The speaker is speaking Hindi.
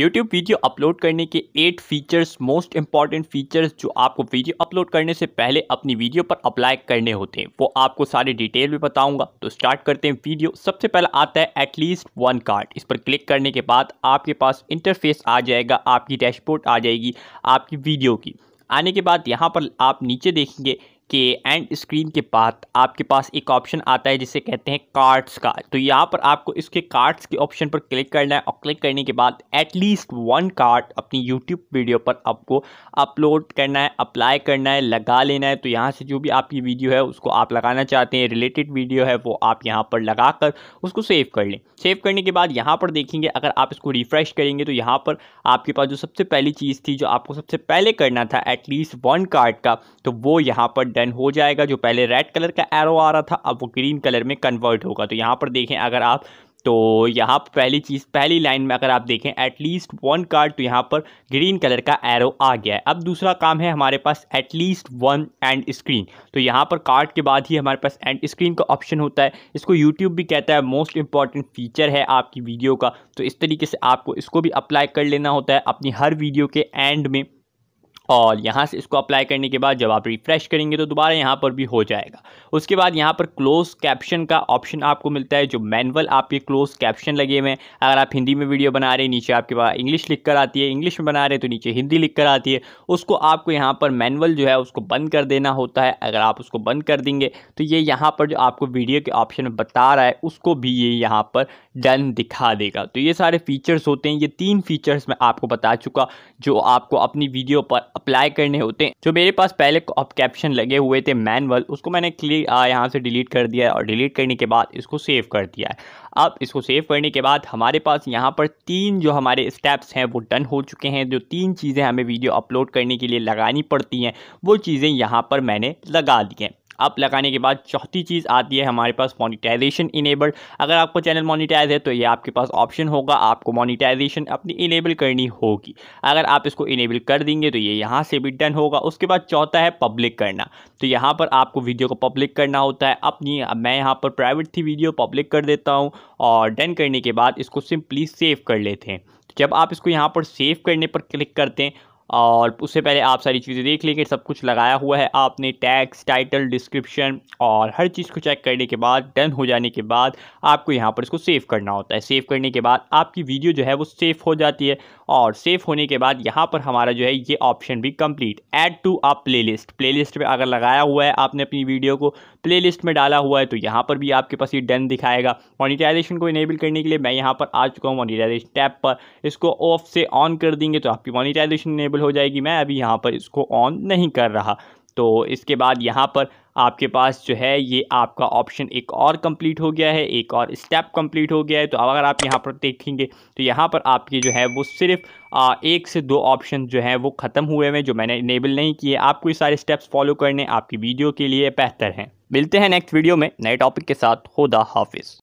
यूट्यूब वीडियो अपलोड करने के eight features most important features जो आपको वीडियो अपलोड करने से पहले अपनी वीडियो पर अप्लाई करने होते हैं वो आपको सारे डिटेल में बताऊंगा तो स्टार्ट करते हैं वीडियो सबसे पहले आता है एटलीस्ट वन कार्ड इस पर क्लिक करने के बाद आपके पास इंटरफेस आ जाएगा आपकी डैशबोर्ड आ जाएगी आपकी वीडियो की आने के बाद यहाँ पर आप नीचे देखेंगे के एंड स्क्रीन के बाद आपके पास एक ऑप्शन आता है जिसे कहते हैं कार्ड्स का तो यहाँ पर आपको इसके कार्ड्स के ऑप्शन पर क्लिक करना है और क्लिक करने के बाद एटलीस्ट वन कार्ड अपनी यूट्यूब वीडियो पर आपको अपलोड करना है अप्लाई करना है लगा लेना है तो यहाँ से जो भी आपकी वीडियो है उसको आप लगाना चाहते हैं रिलेटेड वीडियो है वो आप यहाँ पर लगा कर उसको सेव कर लें सेव करने के बाद यहाँ पर देखेंगे अगर आप इसको रिफ़्रेश करेंगे तो यहाँ पर आपके पास जो सबसे पहली चीज़ थी जो आपको सबसे पहले करना था एटलीस्ट वन कार्ड का तो वो यहाँ पर डन हो जाएगा जो पहले रेड कलर का एरो आ रहा था अब वो ग्रीन कलर में कन्वर्ट होगा तो यहाँ पर देखें अगर आप तो यहाँ पर पहली चीज़ पहली लाइन में अगर आप देखें एटलीस्ट वन कार्ड तो यहाँ पर ग्रीन कलर का एरो आ गया है अब दूसरा काम है हमारे पास एटलीस्ट वन एंड स्क्रीन तो यहाँ पर कार्ड के बाद ही हमारे पास एंड स्क्रीन का ऑप्शन होता है इसको यूट्यूब भी कहता है मोस्ट इंपॉर्टेंट फीचर है आपकी वीडियो का तो इस तरीके से आपको इसको भी अप्लाई कर लेना होता है अपनी हर वीडियो के एंड में और यहाँ से इसको अप्लाई करने के बाद जब आप रिफ़्रेश करेंगे तो दोबारा यहाँ पर भी हो जाएगा उसके बाद यहाँ पर क्लोज कैप्शन का ऑप्शन आपको मिलता है जो मैनुअल आपके क्लोज कैप्शन लगे हुए हैं अगर आप हिंदी में वीडियो बना रहे हैं नीचे आपके पास इंग्लिश लिख कर आती है इंग्लिश में बना रहे हैं तो नीचे हिंदी लिख कर आती है उसको आपको यहाँ पर मैनुअल जो है उसको बंद कर देना होता है अगर आप उसको बंद कर देंगे तो ये यहाँ पर जो आपको वीडियो के ऑप्शन में बता रहा है उसको भी ये यहाँ पर डन दिखा देगा तो ये सारे फीचर्स होते हैं ये तीन फीचर्स मैं आपको बता चुका जो आपको अपनी वीडियो पर अप्लाई करने होते हैं जो मेरे पास पहले कैप्शन लगे हुए थे मैनुअल उसको मैंने क्लिक यहाँ से डिलीट कर दिया है और डिलीट करने के बाद इसको सेव कर दिया है अब इसको सेव करने के बाद हमारे पास यहाँ पर तीन जो हमारे स्टेप्स हैं वो डन हो चुके हैं जो तीन चीज़ें हमें वीडियो अपलोड करने के लिए लगानी पड़ती हैं वो चीज़ें यहाँ पर मैंने लगा दी हैं अप लगाने के बाद चौथी चीज़ आती है हमारे पास मोनिटाइजेशन इनेबल अगर आपको चैनल मोनिटाइज है तो ये आपके पास ऑप्शन होगा आपको मोनिटाइजेशन अपनी इनेबल करनी होगी अगर आप इसको इनेबल कर देंगे तो ये यहाँ से भी डन होगा उसके बाद चौथा है पब्लिक करना तो यहाँ पर आपको वीडियो को पब्लिक करना होता है अपनी मैं यहाँ पर प्राइवेट थी वीडियो पब्लिक कर देता हूँ और डन करने के बाद इसको सिंपली सेव कर लेते हैं तो जब आप इसको यहाँ पर सेव करने पर क्लिक करते हैं और उससे पहले आप सारी चीज़ें देख लेंगे सब कुछ लगाया हुआ है आपने टैक्स टाइटल डिस्क्रिप्शन और हर चीज़ को चेक करने के बाद डन हो जाने के बाद आपको यहाँ पर इसको सेव करना होता है सेव करने के बाद आपकी वीडियो जो है वो सेफ हो जाती है और सेफ होने के बाद यहाँ पर हमारा जो है ये ऑप्शन भी complete add to list play list पर अगर लगाया हुआ है आपने अपनी वीडियो को लिस्ट में डाला हुआ है तो यहाँ पर भी आपके पास ये डन दिखाएगा मोनिटाइजेशन को इनेबल करने के लिए मैं यहाँ पर आ चुका हूँ मोनिटाइजेशन टैप पर इसको ऑफ से ऑन कर देंगे तो आपकी मोनिटाइजेशन इनेबल हो जाएगी मैं अभी यहाँ पर इसको ऑन नहीं कर रहा तो इसके बाद यहाँ पर आपके पास जो है ये आपका ऑप्शन एक और कंप्लीट हो गया है एक और स्टेप कंप्लीट हो गया है तो अगर आप यहाँ पर देखेंगे तो यहाँ पर आपके जो है वो सिर्फ आ, एक से दो ऑप्शन जो है वो ख़त्म हुए हैं जो मैंने इनेबल नहीं किए आपको ये सारे स्टेप्स फॉलो करने आपकी वीडियो के लिए बेहतर हैं मिलते हैं नेक्स्ट वीडियो में नए टॉपिक के साथ खुदा हाफिज़